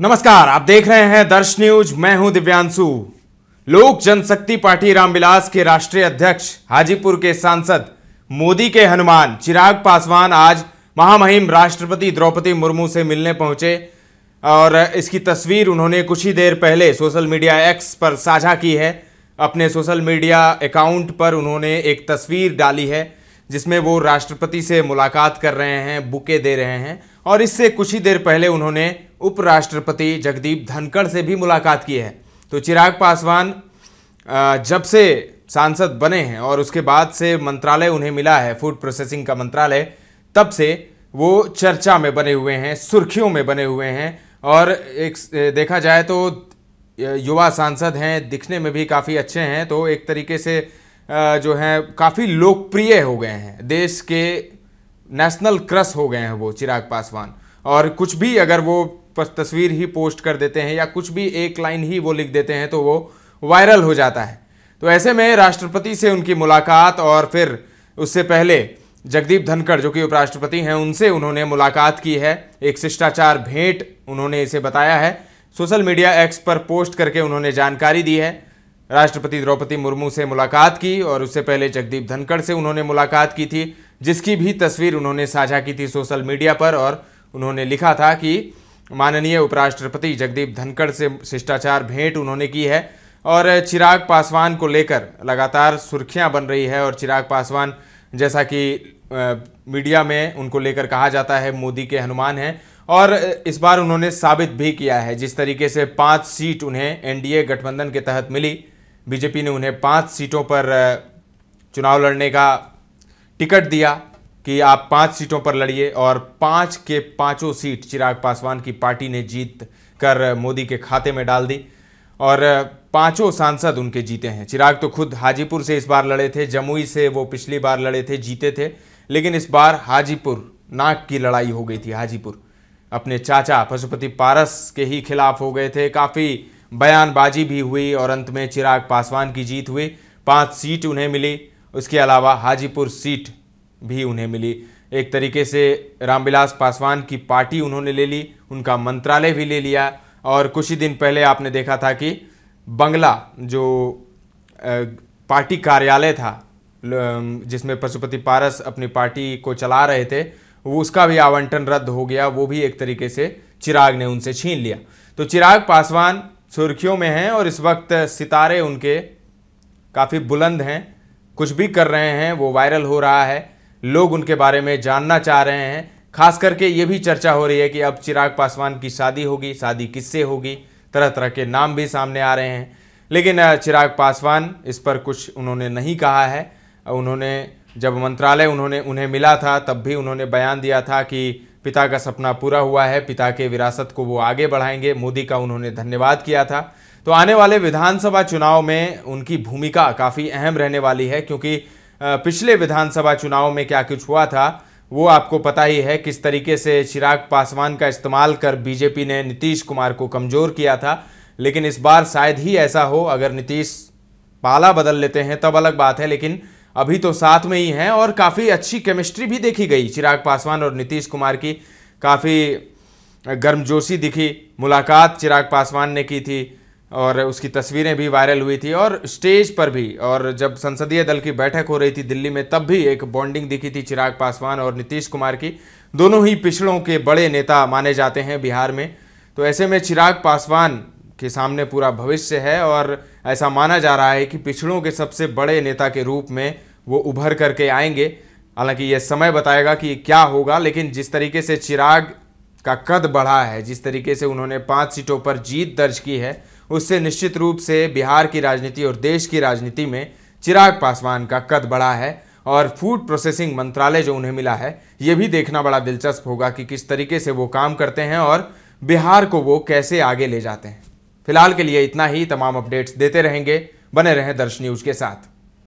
नमस्कार आप देख रहे हैं दर्श न्यूज मैं हूं दिव्यांशु लोक जनशक्ति पार्टी रामविलास के राष्ट्रीय अध्यक्ष हाजीपुर के सांसद मोदी के हनुमान चिराग पासवान आज महामहिम राष्ट्रपति द्रौपदी मुर्मू से मिलने पहुंचे और इसकी तस्वीर उन्होंने कुछ ही देर पहले सोशल मीडिया एक्स पर साझा की है अपने सोशल मीडिया अकाउंट पर उन्होंने एक तस्वीर डाली है जिसमें वो राष्ट्रपति से मुलाकात कर रहे हैं बुके दे रहे हैं और इससे कुछ ही देर पहले उन्होंने उपराष्ट्रपति जगदीप धनखड़ से भी मुलाकात की है तो चिराग पासवान जब से सांसद बने हैं और उसके बाद से मंत्रालय उन्हें मिला है फूड प्रोसेसिंग का मंत्रालय तब से वो चर्चा में बने हुए हैं सुर्खियों में बने हुए हैं और एक देखा जाए तो युवा सांसद हैं दिखने में भी काफ़ी अच्छे हैं तो एक तरीके से जो है काफ़ी लोकप्रिय हो गए हैं देश के नेशनल क्रस हो गए हैं वो चिराग पासवान और कुछ भी अगर वो तस्वीर ही पोस्ट कर देते हैं या कुछ भी एक लाइन ही वो लिख देते हैं तो वो वायरल हो जाता है तो ऐसे में राष्ट्रपति से उनकी मुलाकात और फिर उससे पहले जगदीप धनखड़ जो कि उपराष्ट्रपति हैं उनसे उन्होंने मुलाकात की है एक शिष्टाचार भेंट उन्होंने इसे बताया है सोशल मीडिया एक्स पर पोस्ट करके उन्होंने जानकारी दी है राष्ट्रपति द्रौपदी मुर्मू से मुलाकात की और उससे पहले जगदीप धनखड़ से उन्होंने मुलाकात की थी जिसकी भी तस्वीर उन्होंने साझा की थी सोशल मीडिया पर और उन्होंने लिखा था कि माननीय उपराष्ट्रपति जगदीप धनखड़ से शिष्टाचार भेंट उन्होंने की है और चिराग पासवान को लेकर लगातार सुर्खियां बन रही है और चिराग पासवान जैसा कि मीडिया में उनको लेकर कहा जाता है मोदी के हनुमान हैं और इस बार उन्होंने साबित भी किया है जिस तरीके से पाँच सीट उन्हें एनडीए गठबंधन के तहत मिली बीजेपी ने उन्हें पाँच सीटों पर चुनाव लड़ने का टिकट दिया कि आप पांच सीटों पर लड़िए और पांच के पांचों सीट चिराग पासवान की पार्टी ने जीत कर मोदी के खाते में डाल दी और पांचों सांसद उनके जीते हैं चिराग तो खुद हाजीपुर से इस बार लड़े थे जमुई से वो पिछली बार लड़े थे जीते थे लेकिन इस बार हाजीपुर नाक की लड़ाई हो गई थी हाजीपुर अपने चाचा पशुपति पारस के ही खिलाफ हो गए थे काफ़ी बयानबाजी भी हुई और अंत में चिराग पासवान की जीत हुई पांच सीट उन्हें मिली उसके अलावा हाजीपुर सीट भी उन्हें मिली एक तरीके से रामविलास पासवान की पार्टी उन्होंने ले ली उनका मंत्रालय भी ले लिया और कुछ ही दिन पहले आपने देखा था कि बंगला जो पार्टी कार्यालय था जिसमें पशुपति पारस अपनी पार्टी को चला रहे थे वो उसका भी आवंटन रद्द हो गया वो भी एक तरीके से चिराग ने उनसे छीन लिया तो चिराग पासवान सुर्खियों में हैं और इस वक्त सितारे उनके काफ़ी बुलंद हैं कुछ भी कर रहे हैं वो वायरल हो रहा है लोग उनके बारे में जानना चाह रहे हैं खास करके ये भी चर्चा हो रही है कि अब चिराग पासवान की शादी होगी शादी किससे होगी तरह तरह के नाम भी सामने आ रहे हैं लेकिन चिराग पासवान इस पर कुछ उन्होंने नहीं कहा है उन्होंने जब मंत्रालय उन्होंने उन्हें मिला था तब भी उन्होंने बयान दिया था कि पिता का सपना पूरा हुआ है पिता के विरासत को वो आगे बढ़ाएंगे मोदी का उन्होंने धन्यवाद किया था तो आने वाले विधानसभा चुनाव में उनकी भूमिका काफ़ी अहम रहने वाली है क्योंकि पिछले विधानसभा चुनाव में क्या कुछ हुआ था वो आपको पता ही है किस तरीके से चिराग पासवान का इस्तेमाल कर बीजेपी ने नीतीश कुमार को कमज़ोर किया था लेकिन इस बार शायद ही ऐसा हो अगर नीतीश पाला बदल लेते हैं तब अलग बात है लेकिन अभी तो साथ में ही हैं और काफ़ी अच्छी केमिस्ट्री भी देखी गई चिराग पासवान और नीतीश कुमार की काफ़ी गर्मजोशी दिखी मुलाकात चिराग पासवान ने की थी और उसकी तस्वीरें भी वायरल हुई थी और स्टेज पर भी और जब संसदीय दल की बैठक हो रही थी दिल्ली में तब भी एक बॉन्डिंग दिखी थी चिराग पासवान और नीतीश कुमार की दोनों ही पिछड़ों के बड़े नेता माने जाते हैं बिहार में तो ऐसे में चिराग पासवान के सामने पूरा भविष्य है और ऐसा माना जा रहा है कि पिछड़ों के सबसे बड़े नेता के रूप में वो उभर करके आएंगे हालांकि ये समय बताएगा कि क्या होगा लेकिन जिस तरीके से चिराग का कद बढ़ा है जिस तरीके से उन्होंने पाँच सीटों पर जीत दर्ज की है उससे निश्चित रूप से बिहार की राजनीति और देश की राजनीति में चिराग पासवान का कद बढ़ा है और फूड प्रोसेसिंग मंत्रालय जो उन्हें मिला है ये भी देखना बड़ा दिलचस्प होगा कि किस तरीके से वो काम करते हैं और बिहार को वो कैसे आगे ले जाते हैं फिलहाल के लिए इतना ही तमाम अपडेट्स देते रहेंगे बने रहें दर्श न्यूज के साथ